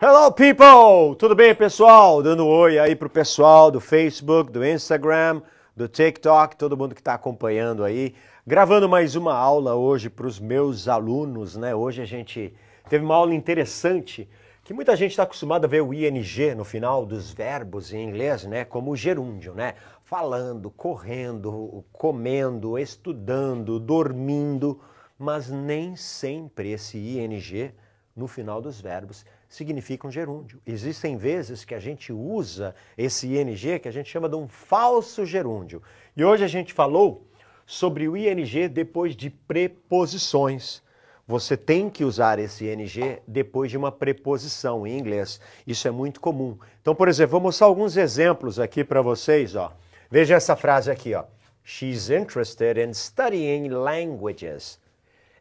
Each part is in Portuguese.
Hello people! Tudo bem, pessoal? Dando um oi aí pro pessoal do Facebook, do Instagram, do TikTok, todo mundo que está acompanhando aí. Gravando mais uma aula hoje para os meus alunos, né? Hoje a gente teve uma aula interessante que muita gente está acostumada a ver o ing no final dos verbos em inglês, né? Como gerúndio, né? Falando, correndo, comendo, estudando, dormindo, mas nem sempre esse ing no final dos verbos significa um gerúndio. Existem vezes que a gente usa esse ING que a gente chama de um falso gerúndio. E hoje a gente falou sobre o ING depois de preposições. Você tem que usar esse ING depois de uma preposição em inglês. Isso é muito comum. Então, por exemplo, vou mostrar alguns exemplos aqui para vocês, ó. Veja essa frase aqui, ó. She's interested in studying languages.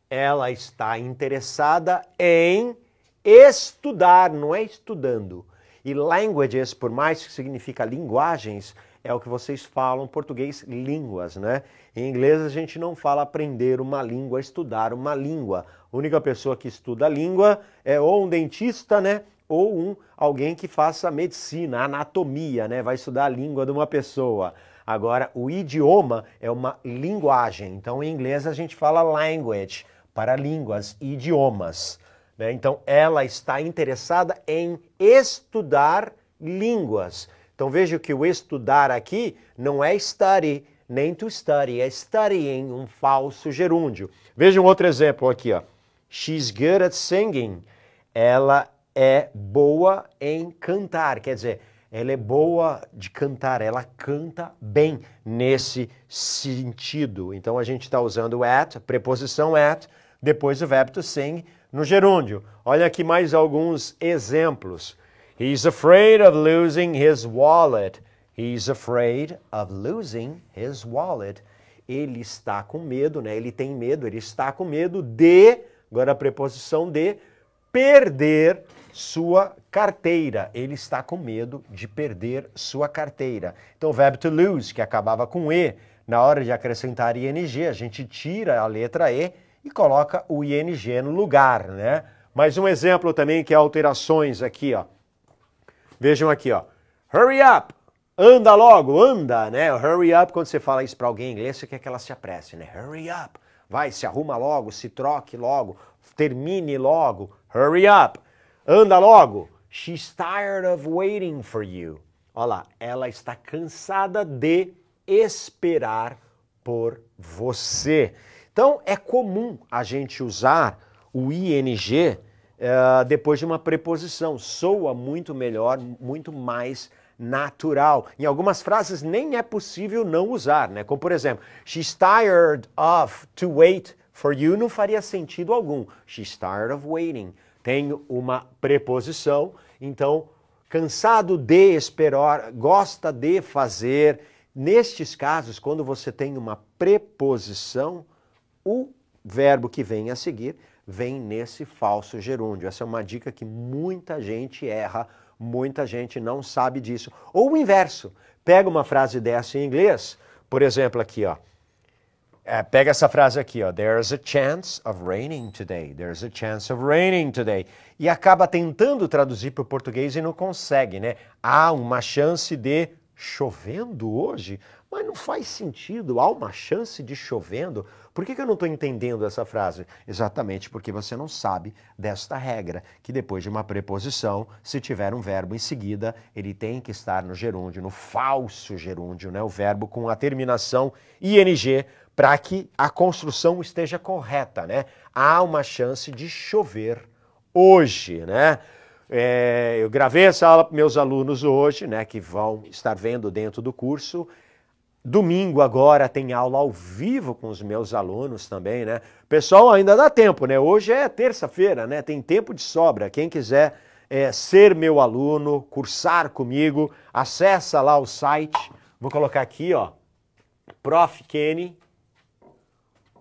Ela está interessada em estudar, não é estudando. E languages, por mais que significa linguagens, é o que vocês falam, português, línguas, né? Em inglês a gente não fala aprender uma língua, estudar uma língua. A única pessoa que estuda a língua é ou um dentista, né? Ou um, alguém que faça medicina, anatomia, né? Vai estudar a língua de uma pessoa. Agora, o idioma é uma linguagem. Então, em inglês a gente fala language para línguas, idiomas. Né? Então, ela está interessada em estudar línguas. Então, veja que o estudar aqui não é study, nem to study, é studying, um falso gerúndio. Veja um outro exemplo aqui. Ó. She's good at singing. Ela é boa em cantar, quer dizer, ela é boa de cantar, ela canta bem nesse sentido. Então a gente está usando at, preposição at, depois o verbo to sing, no gerúndio. Olha aqui mais alguns exemplos. He's afraid of losing his wallet. He's afraid of losing his wallet. Ele está com medo, né? Ele tem medo, ele está com medo de, agora a preposição de, perder sua carteira. Ele está com medo de perder sua carteira. Então, o verbo to lose, que acabava com E, na hora de acrescentar ing, a gente tira a letra E e coloca o ING no lugar, né? Mais um exemplo também que é alterações aqui, ó. Vejam aqui, ó. Hurry up! Anda logo, anda, né? Hurry up, quando você fala isso para alguém em inglês, você quer que ela se apresse, né? Hurry up! Vai, se arruma logo, se troque logo, termine logo. Hurry up! Anda logo! She's tired of waiting for you. Olha lá, ela está cansada de esperar por você. Então, é comum a gente usar o ing uh, eh, depois de uma preposição. Soa muito melhor, muito mais natural. Em algumas frases nem é possível não usar, né? Como por exemplo, she's tired of to wait for you não faria sentido algum. She's tired of waiting. Tem uma preposição, então cansado de esperar, gosta de fazer. Nestes casos, quando você tem uma preposição, o verbo que vem a seguir vem nesse falso gerúndio. Essa é uma dica que muita gente erra, muita gente não sabe disso. Ou o inverso, pega uma frase dessa em inglês, por exemplo, aqui, ó. É, pega essa frase aqui, ó. There's a chance of raining today. There's a chance of raining today. E acaba tentando traduzir para o português e não consegue, né? Há uma chance de chovendo hoje? Mas não faz sentido. Há uma chance de chovendo. Por que, que eu não estou entendendo essa frase? Exatamente porque você não sabe desta regra, que depois de uma preposição, se tiver um verbo em seguida, ele tem que estar no gerúndio, no falso gerúndio, né? o verbo com a terminação ing, para que a construção esteja correta. Né? Há uma chance de chover hoje. Né? É, eu gravei essa aula para meus alunos hoje, né, que vão estar vendo dentro do curso. Domingo agora tem aula ao vivo com os meus alunos também, né? Pessoal, ainda dá tempo, né? Hoje é terça-feira, né? Tem tempo de sobra. Quem quiser é, ser meu aluno, cursar comigo, acessa lá o site. Vou colocar aqui, ó, Prof. Kenny,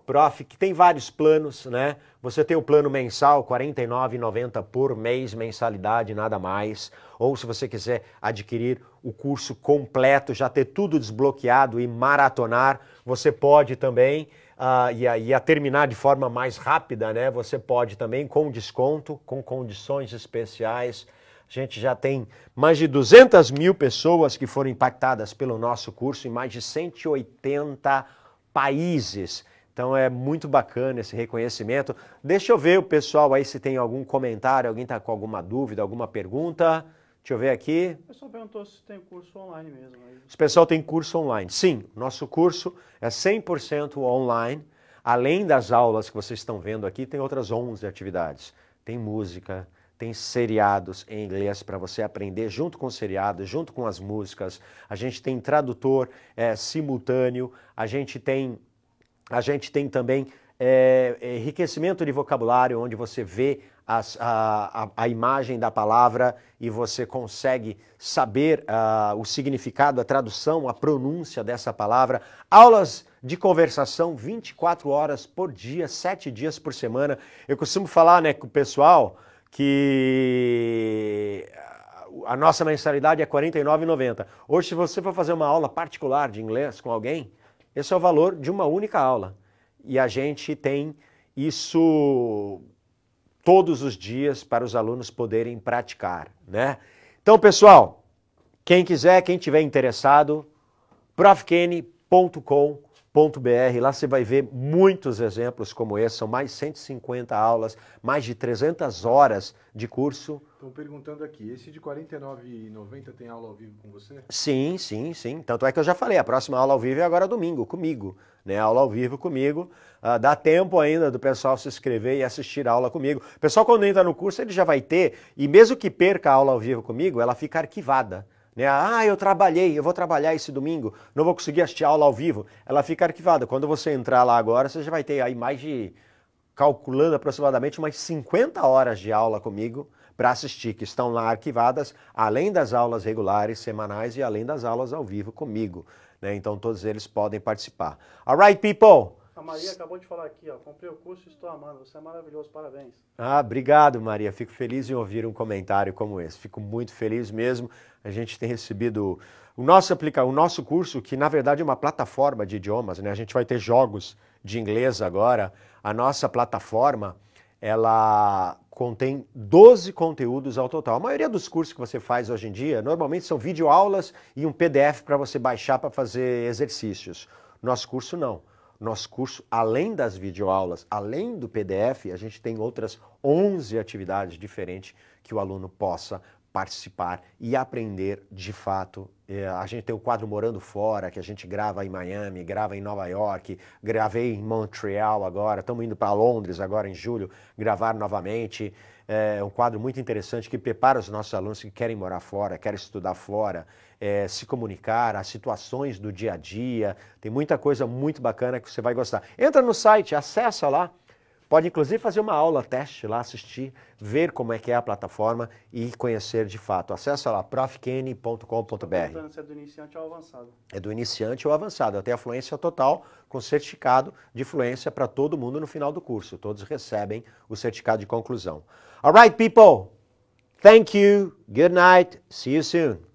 Prof. que tem vários planos, né? Você tem o plano mensal, R$ 49,90 por mês, mensalidade, nada mais. Ou se você quiser adquirir o curso completo, já ter tudo desbloqueado e maratonar, você pode também. Uh, e, a, e a terminar de forma mais rápida, né? Você pode também com desconto, com condições especiais. A gente já tem mais de 200 mil pessoas que foram impactadas pelo nosso curso em mais de 180 países. Então é muito bacana esse reconhecimento. Deixa eu ver o pessoal aí se tem algum comentário, alguém está com alguma dúvida, alguma pergunta. Deixa eu ver aqui. O pessoal perguntou se tem curso online mesmo. Aí. O pessoal tem curso online. Sim, nosso curso é 100% online. Além das aulas que vocês estão vendo aqui, tem outras 11 atividades. Tem música, tem seriados em inglês para você aprender junto com os seriados, junto com as músicas. A gente tem tradutor é, simultâneo, a gente tem a gente tem também é, é, enriquecimento de vocabulário, onde você vê as, a, a, a, imagem da palavra e você consegue saber ah, o significado, a tradução, a pronúncia dessa palavra. Aulas de conversação 24 horas por dia, 7 dias por semana. Eu costumo falar né, com o pessoal que ah, a nossa mensalidade é R$ 49,90. Hoje, se você for fazer uma aula particular de inglês com alguém, esse é o valor de uma única aula. E a gente tem isso todos os dias para os alunos poderem praticar, né? Então, pessoal, quem quiser, quem tiver interessado, profkene.com.br www.ecoagro.br. Lá você vai ver muitos exemplos como esse. São mais 150 aulas, mais de 300 horas de curso. Estão perguntando aqui, esse de R$ 49,90 tem aula ao vivo com você? Sim, sim, sim. Tanto é que eu já falei, a próxima aula ao vivo é agora domingo, comigo. Né? Aula ao vivo comigo. Ah, dá tempo ainda do pessoal se inscrever e assistir a aula comigo. O pessoal, quando entra no curso, ele já vai ter, e mesmo que perca a aula ao vivo comigo, ela fica arquivada. Né? Ah, eu trabalhei, eu vou trabalhar esse domingo, não vou conseguir assistir a aula ao vivo. Ela fica arquivada. Quando você entrar lá agora, você já vai ter aí mais de, calculando aproximadamente umas 50 horas de aula comigo para assistir, que estão lá arquivadas, além das aulas regulares, semanais e além das aulas ao vivo comigo. Né? Então todos eles podem participar. Alright, people! Maria acabou de falar aqui, ó. Comprei o curso e estou amando. Você é maravilhoso, parabéns. Ah, obrigado, Maria. Fico feliz em ouvir um comentário como esse. Fico muito feliz mesmo. A gente tem recebido o nosso aplica o nosso curso, que na verdade é uma plataforma de idiomas, né? A gente vai ter jogos de inglês agora. A nossa plataforma, ela contém 12 conteúdos ao total. A maioria dos cursos que você faz hoje em dia, normalmente são videoaulas e um PDF para você baixar para fazer exercícios. Nosso curso não. Nosso curso, além das videoaulas, além do PDF, a gente tem outras 11 atividades diferentes que o aluno possa participar e aprender de fato. É, a gente tem o quadro Morando Fora, que a gente grava em Miami, grava em Nova York, gravei em Montreal agora, estamos indo para Londres agora em julho, gravar novamente. É um quadro muito interessante que prepara os nossos alunos que querem morar fora, querem estudar fora, é, se comunicar, as situações do dia a dia. Tem muita coisa muito bacana que você vai gostar. Entra no site, acessa lá Pode inclusive fazer uma aula teste lá, assistir, ver como é que é a plataforma e conhecer de fato. Acesse lá profkene.com.br. Se é do iniciante ao avançado. É do iniciante ao avançado, até a fluência total com certificado de fluência para todo mundo no final do curso. Todos recebem o certificado de conclusão. All right, people. Thank you. Good night. See you soon.